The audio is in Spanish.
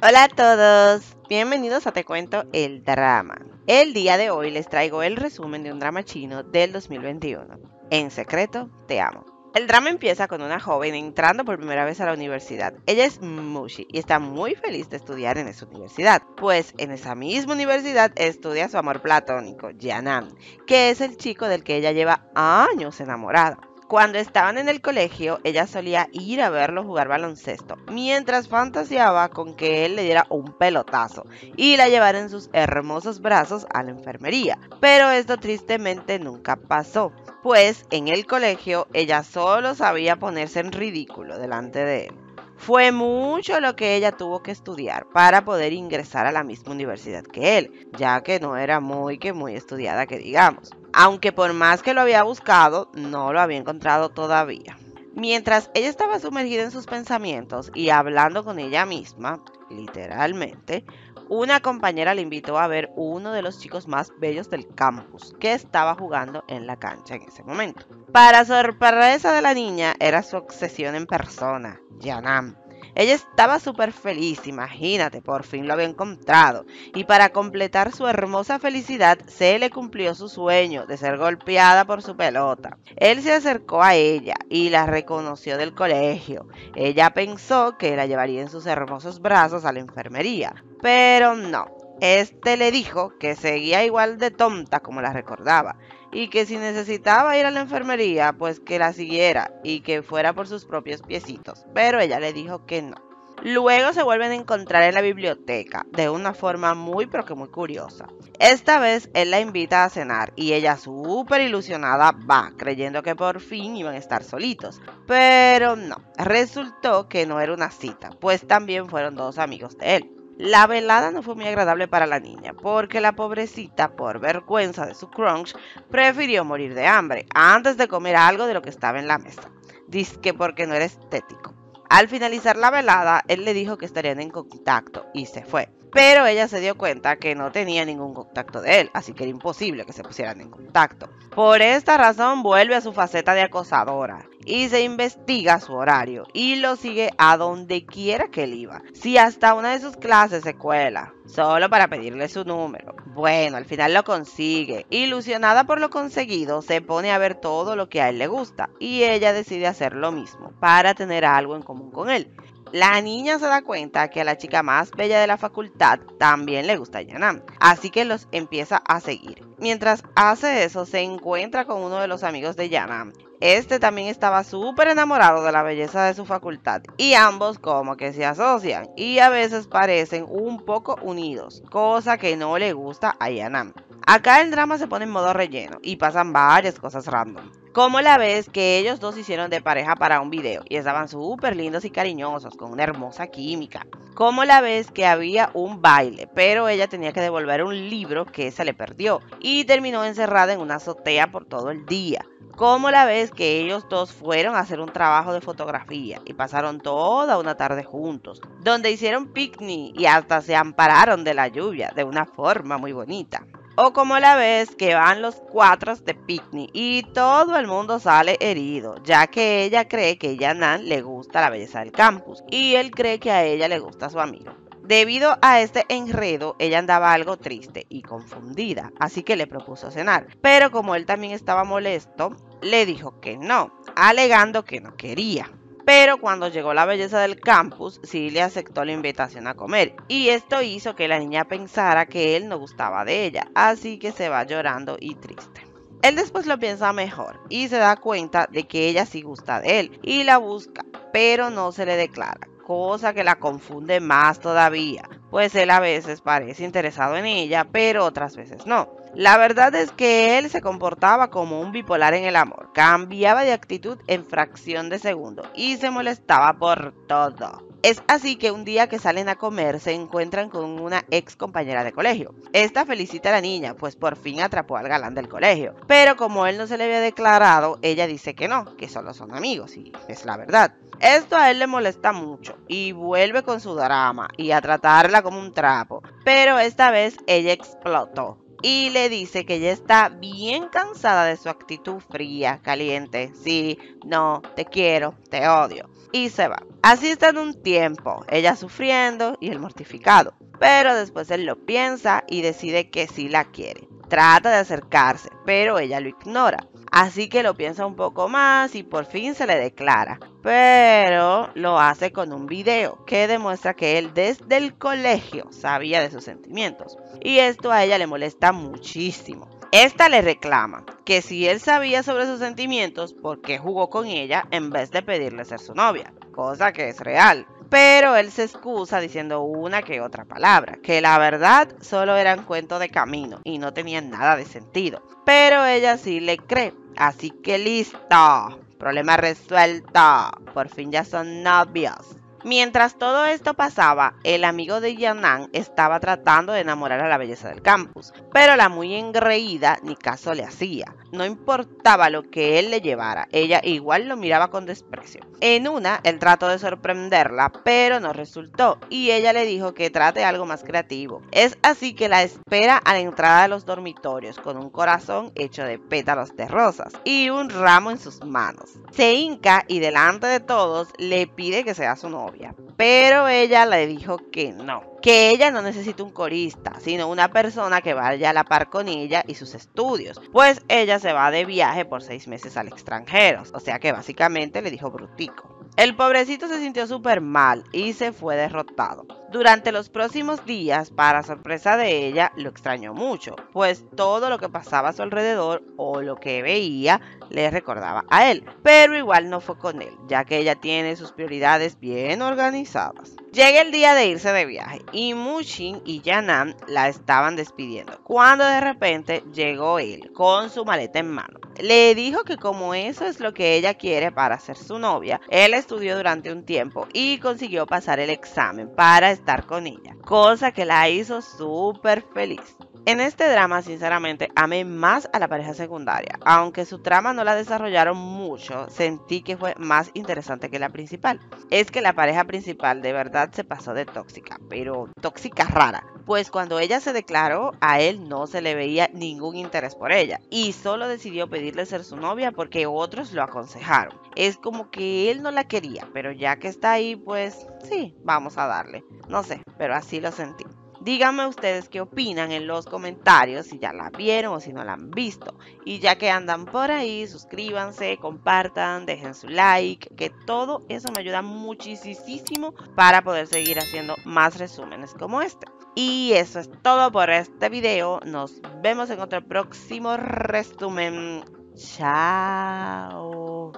Hola a todos, bienvenidos a Te Cuento el Drama. El día de hoy les traigo el resumen de un drama chino del 2021. En secreto, te amo. El drama empieza con una joven entrando por primera vez a la universidad. Ella es Mushi y está muy feliz de estudiar en esa universidad, pues en esa misma universidad estudia su amor platónico, Jianan, que es el chico del que ella lleva años enamorada. Cuando estaban en el colegio, ella solía ir a verlo jugar baloncesto, mientras fantaseaba con que él le diera un pelotazo y la llevara en sus hermosos brazos a la enfermería. Pero esto tristemente nunca pasó, pues en el colegio ella solo sabía ponerse en ridículo delante de él. Fue mucho lo que ella tuvo que estudiar para poder ingresar a la misma universidad que él, ya que no era muy que muy estudiada que digamos aunque por más que lo había buscado, no lo había encontrado todavía. Mientras ella estaba sumergida en sus pensamientos y hablando con ella misma, literalmente, una compañera le invitó a ver uno de los chicos más bellos del campus que estaba jugando en la cancha en ese momento. Para sorpresa de la niña, era su obsesión en persona, Yanam. Ella estaba súper feliz, imagínate, por fin lo había encontrado. Y para completar su hermosa felicidad, se le cumplió su sueño de ser golpeada por su pelota. Él se acercó a ella y la reconoció del colegio. Ella pensó que la llevaría en sus hermosos brazos a la enfermería, pero no. Este le dijo que seguía igual de tonta como la recordaba y que si necesitaba ir a la enfermería, pues que la siguiera y que fuera por sus propios piecitos, pero ella le dijo que no. Luego se vuelven a encontrar en la biblioteca de una forma muy pero que muy curiosa. Esta vez él la invita a cenar y ella súper ilusionada va, creyendo que por fin iban a estar solitos. Pero no, resultó que no era una cita, pues también fueron dos amigos de él. La velada no fue muy agradable para la niña, porque la pobrecita, por vergüenza de su crunch, prefirió morir de hambre antes de comer algo de lo que estaba en la mesa. Dice que porque no era estético. Al finalizar la velada, él le dijo que estarían en contacto y se fue pero ella se dio cuenta que no tenía ningún contacto de él, así que era imposible que se pusieran en contacto. Por esta razón vuelve a su faceta de acosadora y se investiga su horario y lo sigue a donde quiera que él iba, si hasta una de sus clases se cuela, solo para pedirle su número. Bueno, al final lo consigue. Ilusionada por lo conseguido, se pone a ver todo lo que a él le gusta y ella decide hacer lo mismo para tener algo en común con él. La niña se da cuenta que a la chica más bella de la facultad también le gusta Yanam, así que los empieza a seguir. Mientras hace eso, se encuentra con uno de los amigos de Yanam. Este también estaba súper enamorado de la belleza de su facultad y ambos como que se asocian y a veces parecen un poco unidos, cosa que no le gusta a Yanam. Acá el drama se pone en modo relleno y pasan varias cosas random. Como la vez que ellos dos hicieron de pareja para un video y estaban súper lindos y cariñosos, con una hermosa química? Como la vez que había un baile, pero ella tenía que devolver un libro que se le perdió y terminó encerrada en una azotea por todo el día? Como la vez que ellos dos fueron a hacer un trabajo de fotografía y pasaron toda una tarde juntos, donde hicieron picnic y hasta se ampararon de la lluvia de una forma muy bonita? O como la vez que van los cuatro de picnic y todo el mundo sale herido, ya que ella cree que a Nan le gusta la belleza del campus y él cree que a ella le gusta su amigo. Debido a este enredo, ella andaba algo triste y confundida, así que le propuso cenar. Pero como él también estaba molesto, le dijo que no, alegando que no quería. Pero cuando llegó la belleza del campus, sí le aceptó la invitación a comer y esto hizo que la niña pensara que él no gustaba de ella, así que se va llorando y triste. Él después lo piensa mejor y se da cuenta de que ella sí gusta de él y la busca, pero no se le declara, cosa que la confunde más todavía pues él a veces parece interesado en ella, pero otras veces no. La verdad es que él se comportaba como un bipolar en el amor, cambiaba de actitud en fracción de segundo y se molestaba por todo. Es así que un día que salen a comer se encuentran con una ex compañera de colegio. Esta felicita a la niña, pues por fin atrapó al galán del colegio. Pero como él no se le había declarado, ella dice que no, que solo son amigos, y es la verdad. Esto a él le molesta mucho y vuelve con su drama y a tratarla como un trapo. Pero esta vez ella explotó y le dice que ya está bien cansada de su actitud fría, caliente. Sí, no, te quiero, te odio y se va. Así están un tiempo, ella sufriendo y él mortificado. Pero después él lo piensa y decide que sí la quiere. Trata de acercarse, pero ella lo ignora. Así que lo piensa un poco más y por fin se le declara. Pero lo hace con un video que demuestra que él desde el colegio sabía de sus sentimientos. Y esto a ella le molesta muchísimo. Esta le reclama que si él sabía sobre sus sentimientos, ¿por qué jugó con ella en vez de pedirle ser su novia? Cosa que es real. Pero él se excusa diciendo una que otra palabra, que la verdad solo eran cuentos de camino y no tenían nada de sentido. Pero ella sí le cree, así que listo. Problema resuelto. Por fin ya son novios. Mientras todo esto pasaba, el amigo de Yanan estaba tratando de enamorar a la belleza del campus, pero la muy engreída ni caso le hacía. No importaba lo que él le llevara, ella igual lo miraba con desprecio. En una, él trató de sorprenderla, pero no resultó, y ella le dijo que trate algo más creativo. Es así que la espera a la entrada de los dormitorios con un corazón hecho de pétalos de rosas y un ramo en sus manos. Se hinca y delante de todos le pide que sea su novio. Pero ella le dijo que no, que ella no necesita un corista, sino una persona que vaya a la par con ella y sus estudios, pues ella se va de viaje por seis meses al extranjero, o sea que básicamente le dijo brutico. El pobrecito se sintió súper mal y se fue derrotado. Durante los próximos días, para sorpresa de ella, lo extrañó mucho, pues todo lo que pasaba a su alrededor o lo que veía le recordaba a él. Pero igual no fue con él, ya que ella tiene sus prioridades bien organizadas. Llega el día de irse de viaje y Mushin y Yanan la estaban despidiendo, cuando de repente llegó él con su maleta en mano. Le dijo que como eso es lo que ella quiere para ser su novia, él estudió durante un tiempo y consiguió pasar el examen para estar con ella, cosa que la hizo súper feliz. En este drama, sinceramente, amé más a la pareja secundaria. Aunque su trama no la desarrollaron mucho, sentí que fue más interesante que la principal. Es que la pareja principal de verdad se pasó de tóxica, pero tóxica rara. Pues cuando ella se declaró, a él no se le veía ningún interés por ella. Y solo decidió pedirle ser su novia porque otros lo aconsejaron. Es como que él no la quería, pero ya que está ahí, pues sí, vamos a darle. No sé, pero así lo sentí. Díganme ustedes qué opinan en los comentarios, si ya la vieron o si no la han visto. Y ya que andan por ahí, suscríbanse, compartan, dejen su like, que todo eso me ayuda muchísimo para poder seguir haciendo más resúmenes como este. Y eso es todo por este video. Nos vemos en otro próximo resumen. Chao.